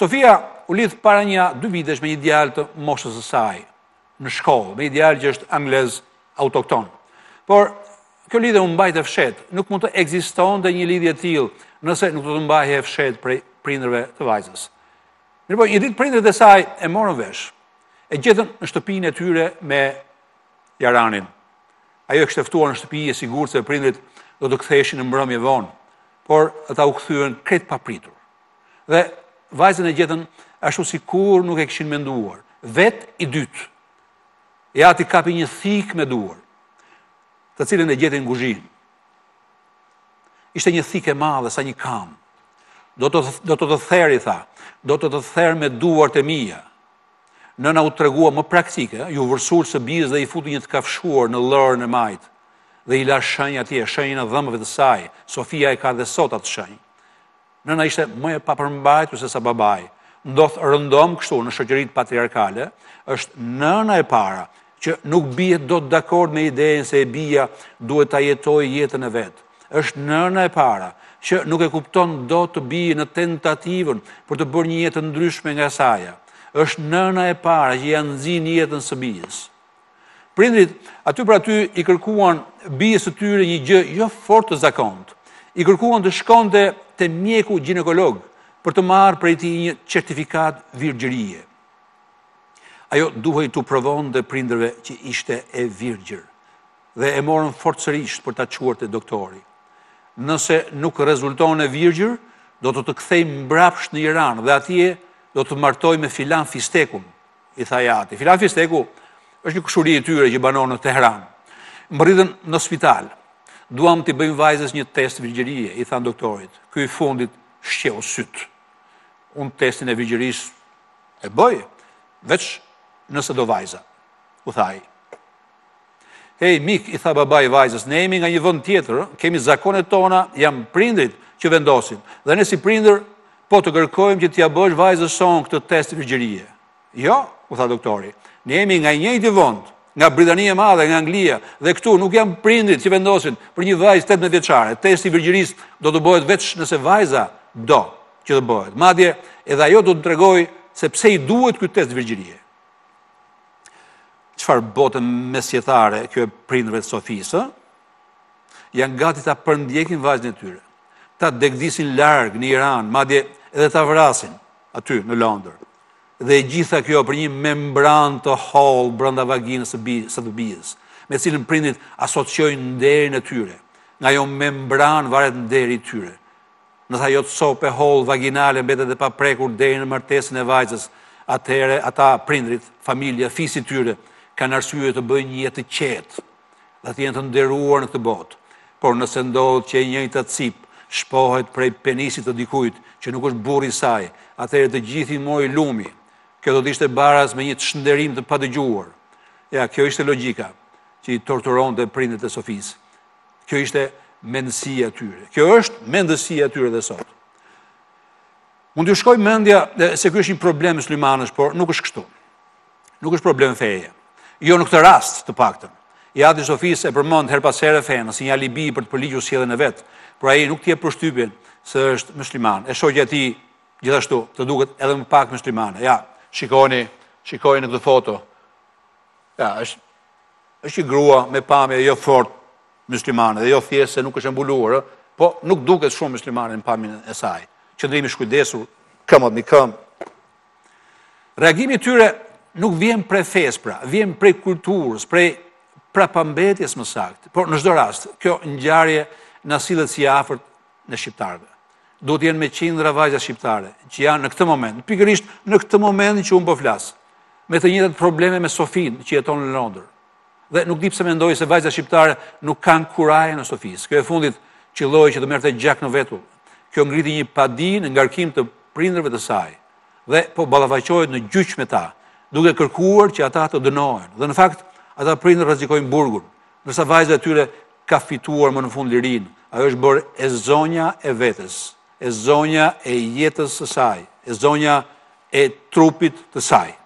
Sofia u lidhë para një dy vitesh me një djalë të moshës e saj, në shkollë, me një djalë që është anglez autokton. Por, kjo lidhë u mbajt e fshet, nuk mund të egziston dhe një lidhje t'il, nëse nuk të të mbajt e fshet për prindrëve të vajzës. Mirë po, një ditë prindrët e saj e morën vesh, e gjithën në shtëpinë e tyre me jaranin. Ajo e kështëftuar në shtëpi e sigur se prindrit do të këtheshin në mbrëmje vonë, por ata u këthyën kretë papritur. Dhe vajzën e gjetën ashtu si kur nuk e këshin menduar, vet i dytë. E ati kapi një thik me duar, të cilën e gjetën guzhin. Ishte një thik e madhe sa një kam. Do të, do të të theri, tha, do të të theri me duart të mija. Nëna u të regua më praktike, ju vërsur së biz dhe i futu një të kafshuar në lërë në majtë dhe i la shënjë atje, shënjë në dhëmëve të saj, Sofia e ka dhe sot atë shënjë nëna ishte më e papërmbajtur se sa babai. Ndodh rëndom kështu në shoqëritë patriarkale, është nëna e para që nuk bie dot dakord me idenë se e bija duhet ta jetojë jetën e vet. Është nëna e para që nuk e kupton dot të bie në tentativën për të bërë një jetë ndryshme nga saja. Është nëna e para që ja nxin jetën së bijës. Prindrit aty për aty i kërkuan bijës së tyre një gjë jo fort të zakontë, i kërkuan të shkonte të mjeku ginekolog për të marë për e ti një certifikat virgjërije. Ajo duhej të provon dhe prindrëve që ishte e virgjër dhe e morën forcërisht për ta quar të doktori. Nëse nuk rezulton e virgjër, do të të kthej mbrapsh në Iran dhe atje do të martoj me filan fistekun, i thajati. Filan fisteku është një këshurri e tyre që banon në Teheran. Më rridhen në spitalë duam të bëjmë vajzës një test vigjërie, i than doktorit, këj fundit shqe o sytë. Unë testin e vigjëris e bëjë, veç nëse do vajza, u thaj. Hej, mik, i tha babaj vajzës, ne emi nga një vënd tjetër, kemi zakonet tona, jam prindrit që vendosin, dhe ne si prindr, po të kërkojmë që t'ja bësh vajzës son këtë test vigjërie. Jo, u tha doktorit, ne jemi nga një vëndë, nga Britania e Madhe, nga Anglia, dhe këtu nuk janë prindrit që vendosin për një vajzë 18 vjeçare. Testi virgjërisë do të bëhet vetë nëse vajza do që të bëhet. Madje edhe ajo do të tregojë se pse i duhet ky test virgjërie. Çfarë botën mesjetare kjo e prindërve të Sofisë, janë gati ta përndjekin vajzën e tyre. Ta degdisin larg në Iran, madje edhe ta vrasin aty në Londër dhe gjitha kjo për një membran të hall brenda vaginës së bijës, me cilën prindit asociojnë deri në tyre. Nga jo membran varet nderi i tyre. Në sa jo të hall vaginale mbetet dhe pa prekur deri në martesën e vajzës, atëherë ata prindrit, familja, fisi tyre kanë arsye të bëjnë një jetë të qetë dhe të jenë të nderuar në këtë botë. Por nëse ndodhë që e një të cip shpohet prej penisit të dikujt që nuk është buri saj, atëherë të gjithi mori lumi, kjo do të ishte baras me një të shëndërim të padëgjuar. Ja, kjo ishte logika që i torturon dhe prindet e Sofis. Kjo ishte mendësia tyre. Kjo është mendësia tyre dhe sot. Mund të shkoj mendja se kjo është një problem së por nuk është kështu. Nuk është problem feje. Jo në këtë rast të pakten. I ati Sofis e përmond her pasere fejnë, në sinjali bi për të përligju si edhe në vetë, por aji nuk tje për shtypin se është mësliman. E shokja ti gjithashtu të duket edhe më pak mëslimane. Ja, Shikoni, shikoni në këtë foto. Ja, është është i grua me pamje jo fort muslimane dhe jo thjesht se nuk është mbuluar, po nuk duket shumë muslimane në pamjen e saj. Qëndrimi shkujdesur, këmët këmot me këmb. Reagimi tyre nuk vjen prej fes pra, vjen prej kulturës, prej pra pambetjes më saktë. Por në çdo rast, kjo ngjarje na sillet si afërt në shqiptarëve do të jenë me qindra vajza shqiptare, që janë në këtë moment, pikërisht në këtë moment që unë po flasë, me të njëtët probleme me Sofin, që jeton në Londër, dhe nuk dipë se me ndojë se vajza shqiptare nuk kanë kuraj në Sofis. Kjo e fundit që lojë që të merte gjak në vetu, kjo ngriti një padi në ngarkim të prindrëve të saj, dhe po balavajqojët në gjyqë me ta, duke kërkuar që ata të dënojën, dhe në fakt, ata prindrë rëzikojnë burgun, nërsa vajza e tyre ka fituar më në fund lirin, ajo është bërë e zonja e vetës e zonja e jetës të saj, e zonja e trupit të saj.